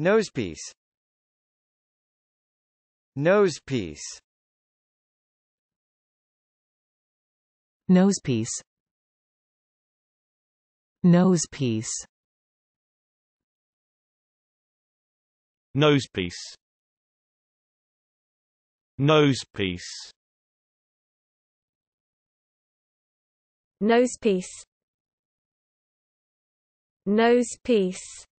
Nosepiece Nosepiece Nosepiece Nosepiece Nosepiece Nosepiece Nosepiece Nosepiece